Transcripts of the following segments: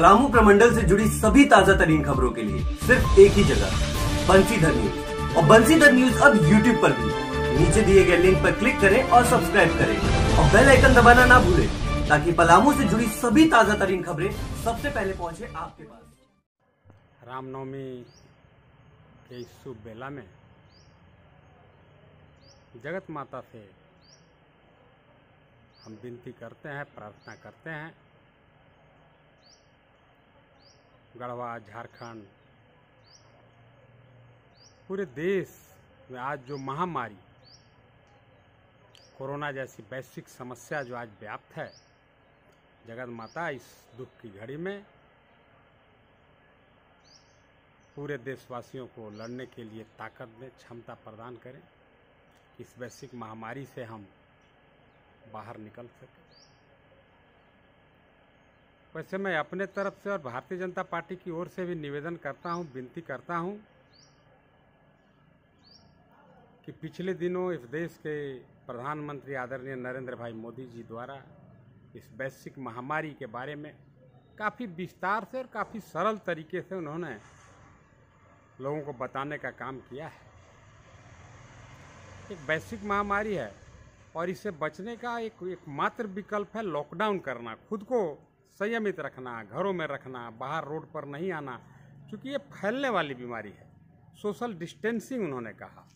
पलामू प्रमंडल से जुड़ी सभी ताजा तरीन खबरों के लिए सिर्फ एक ही जगह बंसीधर न्यूज और बंसीधर न्यूज अब यूट्यूब पर भी नीचे दिए गए लिंक पर क्लिक करें और सब्सक्राइब करें और बेल आइकन दबाना ना भूलें ताकि पलामू से जुड़ी सभी ताजा तरीन खबरें सबसे पहले पहुंचे आपके पास रामनवमी के शुभ बेला में जगत माता से हम विनती करते हैं प्रार्थना करते हैं गढ़वा झारखंड पूरे देश में आज जो महामारी कोरोना जैसी वैश्विक समस्या जो आज व्याप्त है जगत माता इस दुख की घड़ी में पूरे देशवासियों को लड़ने के लिए ताकत दें क्षमता प्रदान करें इस वैश्विक महामारी से हम बाहर निकल सकें वैसे मैं अपने तरफ से और भारतीय जनता पार्टी की ओर से भी निवेदन करता हूं, विनती करता हूं कि पिछले दिनों इस देश के प्रधानमंत्री आदरणीय नरेंद्र भाई मोदी जी द्वारा इस वैश्विक महामारी के बारे में काफ़ी विस्तार से और काफ़ी सरल तरीके से उन्होंने लोगों को बताने का काम किया है एक वैश्विक महामारी है और इससे बचने का एक एकमात्र विकल्प है लॉकडाउन करना खुद को संयमित रखना घरों में रखना बाहर रोड पर नहीं आना क्योंकि ये फैलने वाली बीमारी है सोशल डिस्टेंसिंग उन्होंने कहा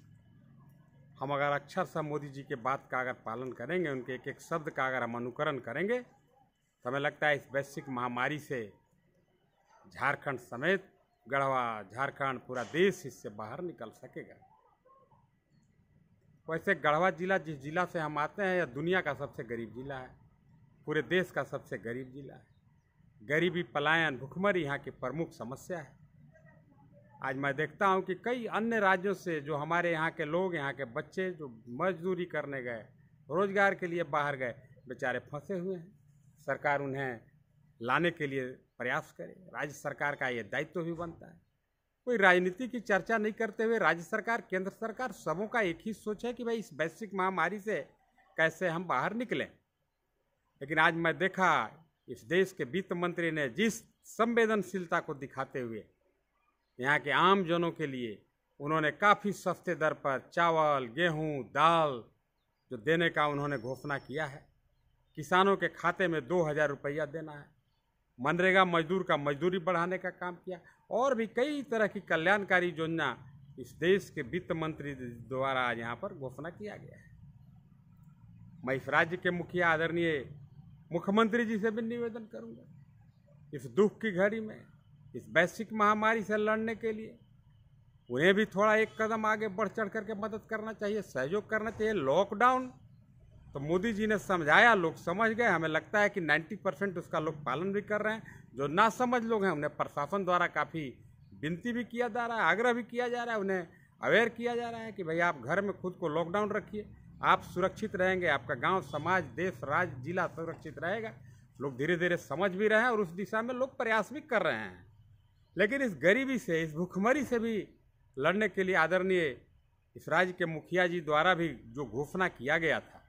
हम अगर अक्षर अच्छा सा मोदी जी के बात का अगर पालन करेंगे उनके एक एक शब्द का अगर हम अनुकरण करेंगे तो हमें लगता है इस वैश्विक महामारी से झारखंड समेत गढ़वा झारखंड पूरा देश इससे बाहर निकल सकेगा वैसे गढ़वा जिला जिस जिला से हम आते हैं यह दुनिया का सबसे गरीब जिला है पूरे देश का सबसे गरीब जिला है गरीबी पलायन भुखमरी यहाँ की प्रमुख समस्या है आज मैं देखता हूँ कि कई अन्य राज्यों से जो हमारे यहाँ के लोग यहाँ के बच्चे जो मजदूरी करने गए रोजगार के लिए बाहर गए बेचारे फंसे हुए हैं सरकार उन्हें लाने के लिए प्रयास करे राज्य सरकार का ये दायित्व तो भी बनता है कोई राजनीति की चर्चा नहीं करते हुए राज्य सरकार केंद्र सरकार सबों का एक ही सोच है कि भाई इस वैश्विक महामारी से कैसे हम बाहर निकलें लेकिन आज मैं देखा इस देश के वित्त मंत्री ने जिस संवेदनशीलता को दिखाते हुए यहाँ के आम जनों के लिए उन्होंने काफ़ी सस्ते दर पर चावल गेहूं दाल जो देने का उन्होंने घोषणा किया है किसानों के खाते में दो हज़ार रुपया देना है मनरेगा मजदूर का मजदूरी बढ़ाने का काम किया और भी कई तरह की कल्याणकारी योजना इस देश के वित्त मंत्री द्वारा आज यहाँ पर घोषणा किया गया है मैं इस राज्य के मुखिया आदरणीय मुख्यमंत्री जी से भी निवेदन करूंगा इस दुख की घड़ी में इस वैश्विक महामारी से लड़ने के लिए उन्हें भी थोड़ा एक कदम आगे बढ़ चढ़ करके मदद करना चाहिए सहयोग करना चाहिए लॉकडाउन तो मोदी जी ने समझाया लोग समझ गए हमें लगता है कि 90 परसेंट उसका लोग पालन भी कर रहे हैं जो ना समझ लोग हैं उन्हें प्रशासन द्वारा काफ़ी विनती भी किया जा रहा है आग्रह भी किया जा रहा है उन्हें अवेयर किया जा रहा है कि भाई आप घर में खुद को लॉकडाउन रखिए आप सुरक्षित रहेंगे आपका गांव समाज देश राज्य जिला सुरक्षित रहेगा लोग धीरे धीरे समझ भी रहे हैं और उस दिशा में लोग प्रयास भी कर रहे हैं लेकिन इस गरीबी से इस भुखमरी से भी लड़ने के लिए आदरणीय इस राज्य के मुखिया जी द्वारा भी जो घोषणा किया गया था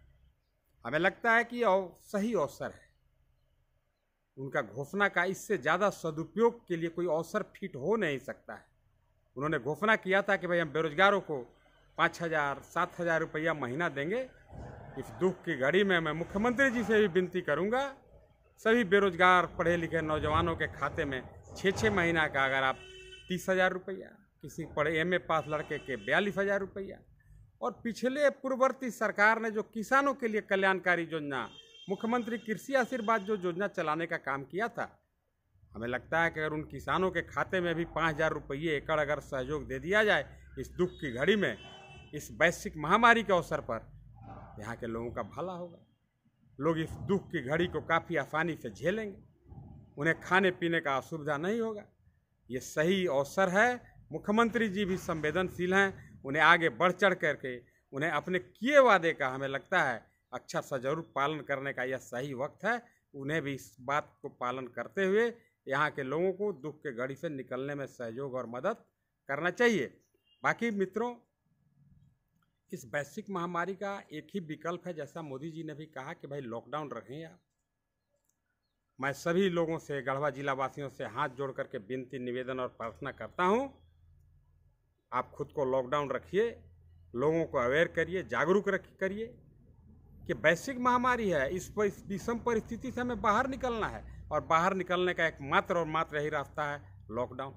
हमें लगता है कि और सही अवसर है उनका घोषणा का इससे ज़्यादा सदुपयोग के लिए कोई अवसर फिट हो नहीं सकता है उन्होंने घोषणा किया था कि भाई हम बेरोजगारों को पाँच हज़ार सात हज़ार रुपया महीना देंगे इस दुख की घड़ी में मैं मुख्यमंत्री जी से भी विनती करूंगा सभी बेरोजगार पढ़े लिखे नौजवानों के खाते में छः छः महीना का अगर आप तीस हज़ार रुपया किसी पढ़े एम ए पास लड़के के बयालीस हज़ार रुपया और पिछले पूर्ववर्ती सरकार ने जो किसानों के लिए कल्याणकारी योजना मुख्यमंत्री कृषि आशीर्वाद जो योजना चलाने का काम किया था हमें लगता है कि अगर उन किसानों के खाते में भी पाँच हज़ार रुपये एकड़ अगर सहयोग दे दिया जाए इस दुख की घड़ी में इस वैश्विक महामारी के अवसर पर यहाँ के लोगों का भला होगा लोग इस दुख की घड़ी को काफ़ी आसानी से झेलेंगे उन्हें खाने पीने का असुविधा नहीं होगा ये सही अवसर है मुख्यमंत्री जी भी संवेदनशील हैं उन्हें आगे बढ़ चढ़ करके उन्हें अपने किए वादे का हमें लगता है अच्छा सा जरूर पालन करने का यह सही वक्त है उन्हें भी इस बात को पालन करते हुए यहाँ के लोगों को दुख के घड़ी से निकलने में सहयोग और मदद करना चाहिए बाकी मित्रों इस वैश्विक महामारी का एक ही विकल्प है जैसा मोदी जी ने भी कहा कि भाई लॉकडाउन रखें आप मैं सभी लोगों से गढ़वा जिला वासियों से हाथ जोड़ करके विनती निवेदन और प्रार्थना करता हूँ आप खुद को लॉकडाउन रखिए लोगों को अवेयर करिए जागरूक रख करिए कि वैश्विक महामारी है इस पर इस विषम परिस्थिति से हमें बाहर निकलना है और बाहर निकलने का एक मात्र और मात्र यही रास्ता है लॉकडाउन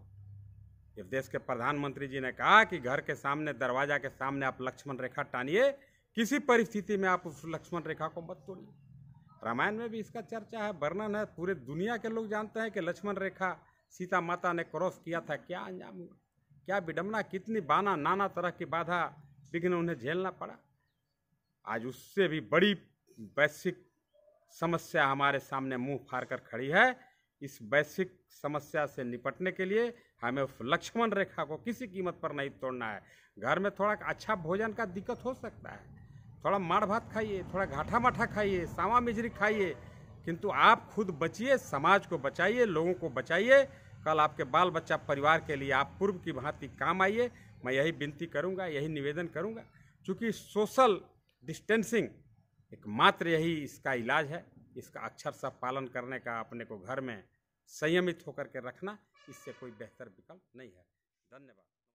जब देश के प्रधानमंत्री जी ने कहा कि घर के सामने दरवाजा के सामने आप लक्ष्मण रेखा टानिए किसी परिस्थिति में आप उस लक्ष्मण रेखा को मत तोड़िए रामायण में भी इसका चर्चा है वर्णन है पूरे दुनिया के लोग जानते हैं कि लक्ष्मण रेखा सीता माता ने क्रॉस किया था क्या अंजाम हुआ क्या विडम्बना कितनी बाना नाना तरह की बाधा विघ्न उन्हें झेलना पड़ा आज उससे भी बड़ी वैश्विक समस्या हमारे सामने मुंह फाड़ कर खड़ी है इस वैश्विक समस्या से निपटने के लिए हमें लक्ष्मण रेखा को किसी कीमत पर नहीं तोड़ना है घर में थोड़ा अच्छा भोजन का दिक्कत हो सकता है थोड़ा माड़ भात खाइए थोड़ा घाटा माठा खाइए सावा मिजरी खाइए किंतु आप खुद बचिए समाज को बचाइए लोगों को बचाइए कल आपके बाल बच्चा परिवार के लिए आप पूर्व की भांति काम आइए मैं यही विनती करूंगा यही निवेदन करूंगा क्योंकि सोशल डिस्टेंसिंग एकमात्र यही इसका इलाज है इसका अक्षर सब पालन करने का अपने को घर में संयमित होकर के रखना इससे कोई बेहतर विकल्प नहीं है धन्यवाद